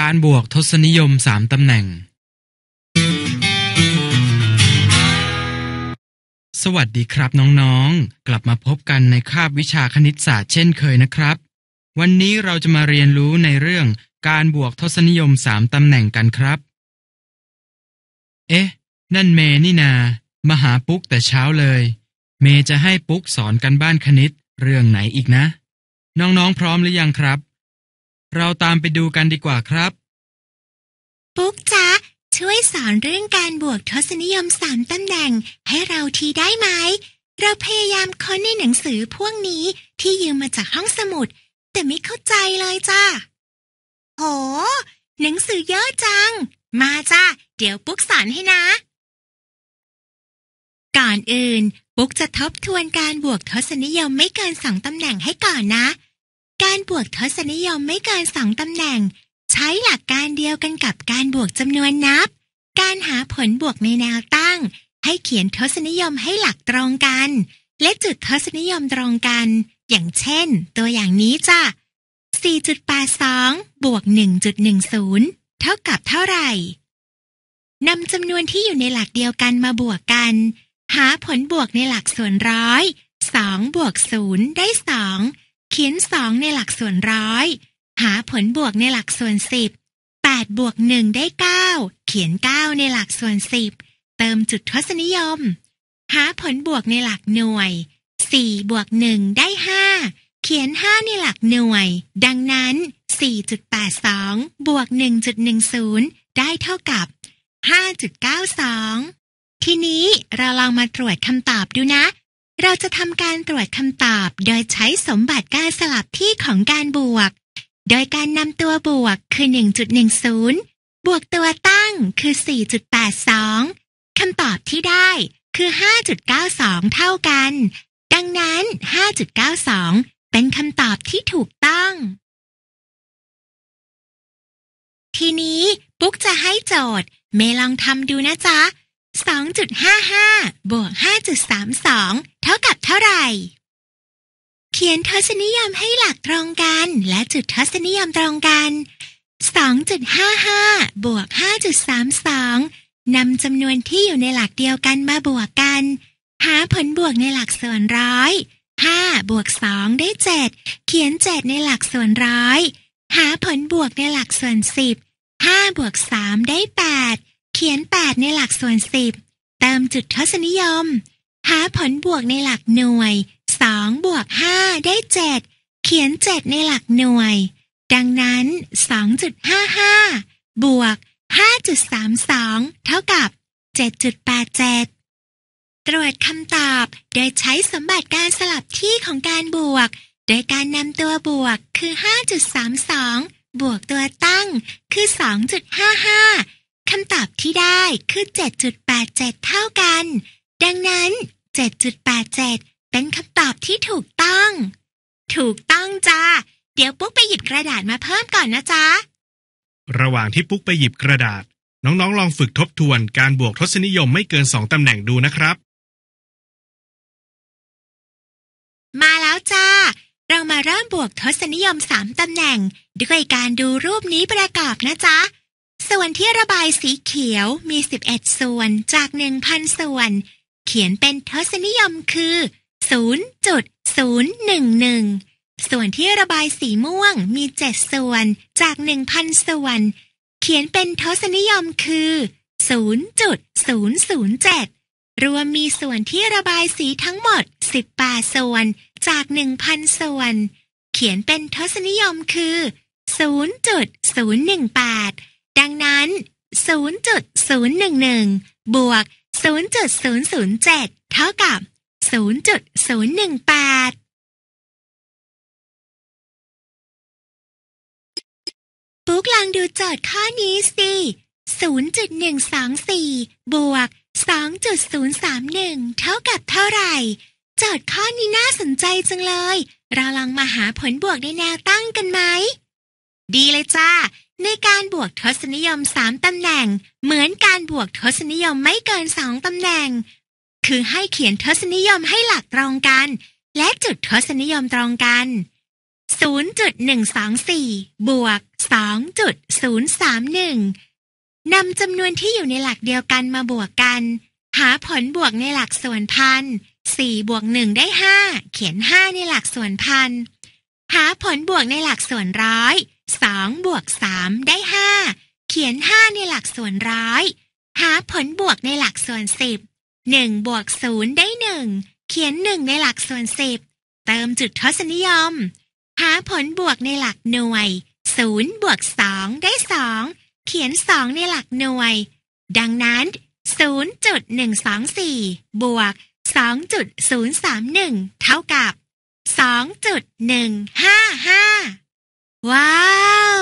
การบวกทศนิยมสามตำแหน่ง สวัสดีครับน้องๆ กลับมาพบกันในคาบวิชาคณิตศาสตร์เช่นเคยนะครับ วันนี้เราจะมาเรียนรู้ในเรื่องการบวกทศนิยมสามตำแหน่งกันครับ เอ๊ะ นั่นเมนี่นา มาหาปุ๊กแต่เช้าเลย เมจะให้ปุ๊กสอนกันบ้านคณิตเรื่องไหนอีกนะ น้องๆพร้อมหรือยังครับ เราตามไปดูกันดีกว่าครับปุ๊กจ๊ะช่วยสอนเรื่องการบวกทศนิยมสามตำแหน่งให้เราทีได้ไหมเราพยายามค้นในหนังสือพวกนี้ที่ยืมมาจากห้องสมุดแต่ไม่เข้าใจเลยจ้าโห หนังสือเยอะจัง มาจ้าเดี๋ยวปุ๊กสอนให้นะ ก่อนอื่นปุ๊กจะทบทวนการบวกทศนิยมไม่เกินสองตำแหน่งให้ก่อนนะ การบวกทศนิยมไม่เกินสองตำแหน่งใช้หลักการเดียวกันกับการบวกจำนวนนับ การหาผลบวกในแนวตั้งให้เขียนทศนิยมให้หลักตรงกัน และจุดทศนิยมตรงกัน อย่างเช่น ตัวอย่างนี้จ้ะ4.82บวก1.10 เท่ากับเท่าไหร่นำจำนวนที่อยู่ในหลักเดียวกันมาบวกกัน หาผลบวกในหลักส่วนร้อย2บวก0ได้2เขียน2ในหลักส่วนร้อยหาผลบวกในหลักส่วนสิบแปดบวกหนึ่งได้เก้าเขียนเก้าในหลักส่วนสิบเติมจุดทศนิยม หาผลบวกในหลักหน่วยสี่บวกหนึ่งได้ห้าเขียนห้าในหลักหน่วย ดังนั้น 4.82บวก 1.10 ได้เท่ากับ 5.92 ทีนี้เราลองมาตรวจคำตอบดูนะ เราจะทำการตรวจคำตอบโดยใช้สมบัติการสลับที่ของการบวกโดยการนำตัวบวกคือ 1.10 บวกตัวตั้งคือ 4.82คำตอบที่ได้คือ 5.92 เท่ากัน ดังนั้น 5.92 เป็นคำตอบที่ถูกต้อง ทีนี้ปุ๊กจะให้โจทย์เมลองทำดูนะจ๊ะ 2.55บวก5.32 เท่ากับเท่าไหร่ขียนทัศนิยมให้หลักตรงกัน และจุดทัศนิยมตรงกัน 2.55 บวก5.32 นำจำนวนที่อยู่ในหลักเดียวกันมาบวกกัน หาผลบวกในหลักส่วนร้อย5บวก2ได้ 7 เขียน7ในหลักส่วนร้อย หาผลบวกในหลักส่วน 10 5บวก3ได้ 8 เขียน 8 ในหลักส่วน10 เติมจุดทศนิยม หาผลบวกในหลักหน่วยสองบวกห้าได้เจ็ดเขียนเจ็ดในหลักหน่วย ดังนั้น 2.55 บวก5.32เท่ากับ 7.87 ตรวจคำตอบโดยใช้สมบัติการสลับที่ของการบวก โดยการนำตัวบวกคือ 5.32 บวกตัวตั้งคือ 2.55คำตอบที่ได้คือ 7.87 เท่ากัน ดังนั้น 7.87เป็นคำตอบที่ถูกต้อง ถูกต้องจ้า เดี๋ยวปุ๊กไปหยิบกระดาษมาเพิ่มก่อนนะจ๊ะ ระหว่างที่ปุ๊กไปหยิบกระดาษน้องๆลองฝึกทบทวนการบวกทศนิยมไม่เกินสองตำแหน่งดูนะครับ มาแล้วจ้า เรามาเริ่มบวกทศนิยมสามตำแหน่ง ด้วยการดูรูปนี้ประกอบนะจ๊ะ ส่วนที่ระบายสีเขียวมี11ส่วนจาก1,000ส่วน เขียนเป็นทศนิยมคือ0.011 ส่วนที่ระบายสีม่วงมี 7 ส่วนจาก1,000ส่วนเขียนเป็นทศนิยมคือ 0.007 รวมมีส่วนที่ระบายสีทั้งหมด 18 ส่วนจาก 1,000 ส่วน เขียนเป็นทศนิยมคือ 0.018 ดังนั้น0.011บวก0.007เท่ากับ0.018 0.018ปุ๊กลองดูโจทย์ข้อนี้สิ 0.124 บวก 2.031 เท่ากับเท่าไหร่ โจทย์ข้อนี้น่าสนใจจังเลย เราลองมาหาผลบวกในแนวตั้งกันไหม ดีเลยจ้า ในการบวกทศนิยม 3 ตำแหน่ง เหมือนการบวกทศนิยมไม่เกิน 2 ตำแหน่งคือให้เขียนทศนิยมให้หลักตรงกัน และจุดทศนิยมตรงกัน 0.124บวก2.031นำจำนวนที่อยู่ในหลักเดียวกันมาบวกกัน หาผลบวกในหลักส่วนพัน4บวก1ได้5เขียน5ในหลักส่วนพันหาผลบวกในหลักส่วนร้อย2บวก3ได้5เขียน5ในหลักส่วนร้อย หาผลบวกในหลักส่วน10หนึ่งบวกศูนย์ได้หนึ่ง เขียนหนึ่งในหลักส่วนสิบเติมจุดทศนิยม หาผลบวกในหลักหน่วยศูนย์บวกสองได้สอง เขียนสองในหลักหน่วย ดังนั้นศูนย์จุดหนึ่งสองสี่บวกสองจุดศูนย์สามหนึ่งเท่ากับสองจุดหนึ่งห้าห้าว้าว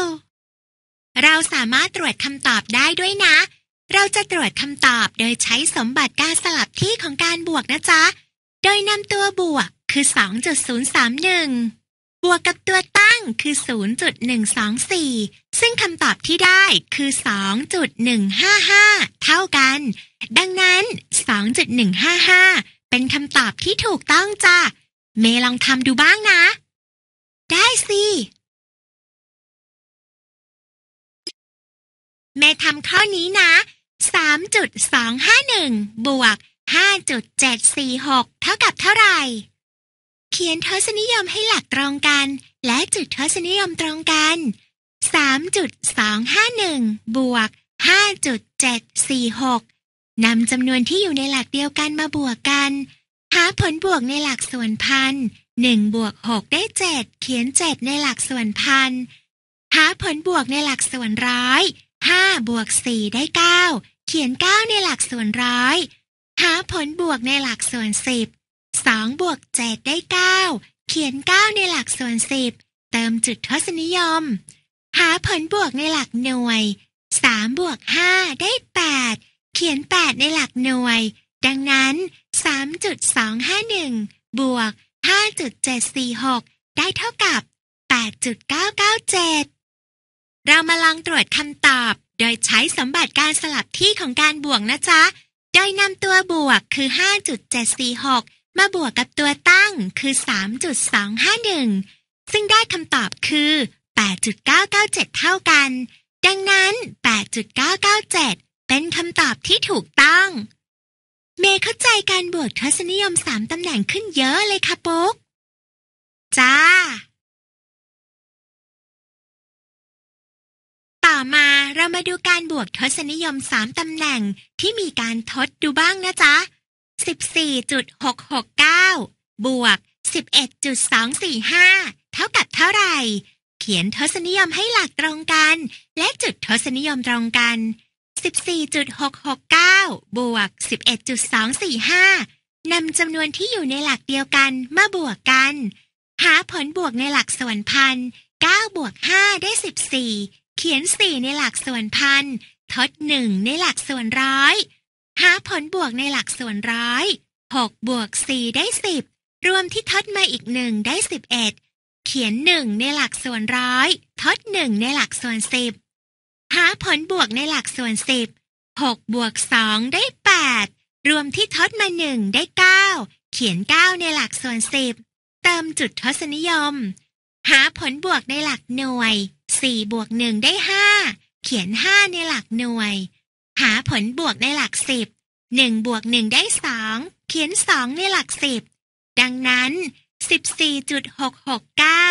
เราสามารถตรวจคำตอบได้ด้วยนะเราจะตรวจคำตอบโดยใช้สมบัติการสลับที่ของการบวกนะจ๊ะ โดยนำตัวบวกคือ 2.031 บวกกับตัวตั้งคือ 0.124 ซึ่งคำตอบที่ได้คือ 2.155 เท่ากัน ดังนั้น 2.155 เป็นคำตอบที่ถูกต้องจ้ะเมลองทำดูบ้างนะ ได้สิเมทำข้อนี้นะ3.251บวก5.746 เท่ากับเท่าไหร่ เขียนทศนิยมให้หลักตรงกัน และจุดทศนิยมตรงกัน3.251บวก5.746นำจำนวนที่อยู่ในหลักเดียวกันมาบวกกัน หาผลบวกในหลักส่วนพันหนึ่งบวกหกได้เจ็ดเขียนเจ็ดในหลักส่วนพัน หาผลบวกในหลักส่วนร้อยห้าบวกสี่ได้เก้าเขียนเก้าในหลักส่วนร้อย หาผลบวกในหลักส่วนสิบสองบวกเจ็ดได้เก้าเขียนเก้าในหลักส่วนสิบเติมจุดทศนิยม หาผลบวกในหลักหน่วยสามบวกห้าได้แปดเขียนแปดในหลักหน่วย ดังนั้นสามจุดสองห้าหนึ่งบวกห้าจุดเจ็ดสี่หกได้เท่ากับแปดจุดเก้าเก้าเจ็ดเรามาลองตรวจคำตอบ โดยใช้สมบัติการสลับที่ของการบวกนะจ๊ะ โดยนำตัวบวกคือ 5.746 มาบวกกับตัวตั้งคือ 3.251 ซึ่งได้คำตอบคือ 8.997 เท่ากัน ดังนั้น 8.997 เป็นคำตอบที่ถูกต้อง เมย์เข้าใจการบวกทศนิยม 3ตำแหน่งขึ้นเยอะเลยค่ะปุ๊ก จ้าต่อมาเรามาดูการบวกทศนิยม 3 ตำแหน่งที่มีการทดดูบ้างนะจ๊ะ 14.669 บวก 11.245 เท่ากับเท่าไหร่ เขียนทศนิยมให้หลักตรงกัน และจุดทศนิยมตรงกัน 14.669บวก 11.245นำจำนวนที่อยู่ในหลักเดียวกัน มาบวกกัน หาผลบวกในหลักส่วนพัน9บวก5ได้ 14เขียนสี่ในหลักส่วนพัน ทดหนึ่งในหลักส่วนร้อย หาผลบวกในหลักส่วนร้อยหกบวกสี่ได้สิบรวมที่ทดมาอีกหนึ่งได้สิบเอ็ดเขียนหนึ่งในหลักส่วนร้อย ทดหนึ่งในหลักส่วนสิบ หาผลบวกในหลักส่วนสิบหกบวกสองได้แปดรวมที่ทดมาหนึ่งได้เก้าเขียนเก้าในหลักส่วนสิบ เติมจุดทศนิยม หาผลบวกในหลักหน่วยสี่บวกหนึ่งได้ห้าเขียนห้าในหลักหน่วย หาผลบวกในหลักสิบหนึ่งบวกหนึ่งได้สองเขียนสองในหลักสิบ ดังนั้นสิบสี่จุดหกหกเก้า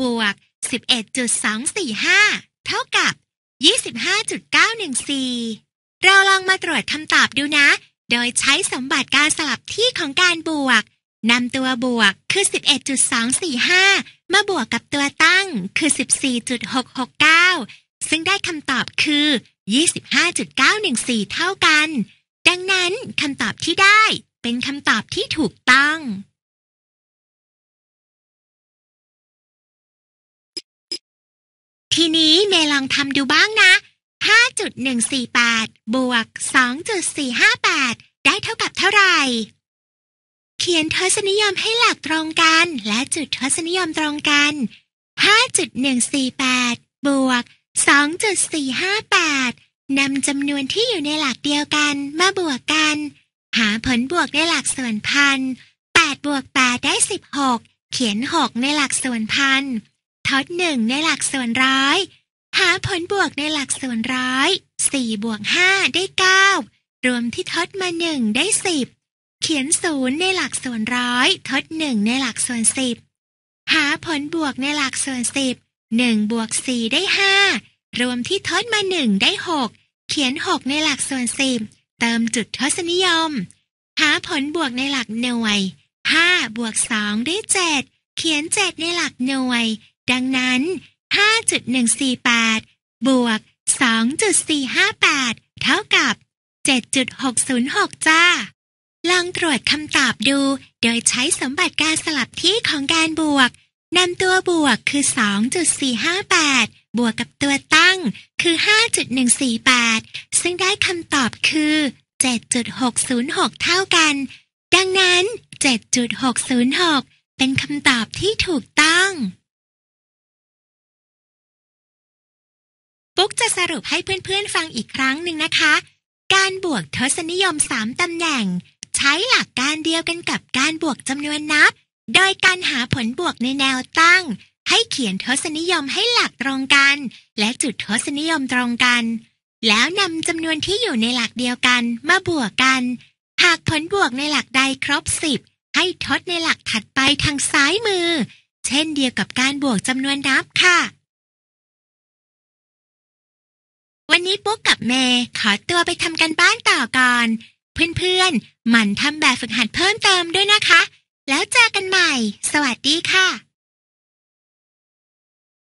บวกสิบเอ็ดจุดสองสี่ห้าเท่ากับยี่สิบห้าจุดเก้าหนึ่งสี่เราลองมาตรวจคำตอบดูนะ โดยใช้สมบัติการสลับที่ของการบวกนำตัวบวกคือ 11.245 มาบวกกับตัวตั้งคือ 14.669 ซึ่งได้คำตอบคือ 25.914 เท่ากัน ดังนั้นคำตอบที่ได้เป็นคำตอบที่ถูกต้อง ทีนี้เมลองทำดูบ้างนะ 5.148บวก2.458 ได้เท่ากับเท่าไหร่ขียนทศนิยมให้หลักตรงกันและจุดทศนิยมตรงกัน 5.148 บวก 2.458 นำจำนวนที่อยู่ในหลักเดียวกันมาบวกกัน หาผลบวกในหลักส่วนพัน8บวก8ได้ 16 เขียน6ในหลักส่วนพันทด1ในหลักส่วนร้อย หาผลบวกในหลักส่วนร้อย4บวก5ได้ 9 รวมที่ทดมา1ได้10เขียนศูนย์ในหลักส่วนร้อยทดหนึ่งในหลักส่วนสิบหาผลบวกในหลักส่วนสิบหนึ่งบวกสี่ได้ห้ารวมที่ทดมาหนึ่งได้หกเขียนหกในหลักส่วนสิบเติมจุดทศนิยม หาผลบวกในหลักหน่วยห้าบวกสองได้เจ็ดเขียนเจ็ดในหลักหน่วย ดังนั้นห้าจุดหนึ่งสี่แปดบวกสองจุดสี่ห้าแปดเท่ากับเจ็ดจุดหกศูนย์หกจ้าลองตรวจคำตอบดู โดยใช้สมบัติการสลับที่ของการบวก นำตัวบวกคือ 2.458 บวกกับตัวตั้งคือ 5.148 ซึ่งได้คำตอบคือ 7.606 เท่ากัน ดังนั้น 7.606 เป็นคำตอบที่ถูกต้องปุ๊กจะสรุปให้เพื่อนๆฟังอีกครั้งหนึ่งนะคะ การบวกทศนิยม 3ตำแหน่งใช้หลักการเดียวกันกับการบวกจำนวนนับ โดยการหาผลบวกในแนวตั้ง ให้เขียนทศนิยมให้หลักตรงกัน และจุดทศนิยมตรงกัน แล้วนำจำนวนที่อยู่ในหลักเดียวกันมาบวกกัน หากผลบวกในหลักใดครบสิบ ให้ทดในหลักถัดไปทางซ้ายมือ เช่นเดียวกับการบวกจำนวนนับค่ะ วันนี้ปุ๊กกับเมย์ขอตัวไปทำกันบ้านต่อก่อนเพื่อนๆ มันทำแบบฝึกหัดเพิ่มเติมด้วยนะคะ แล้วเจอกันใหม่ สวัสดีค่ะ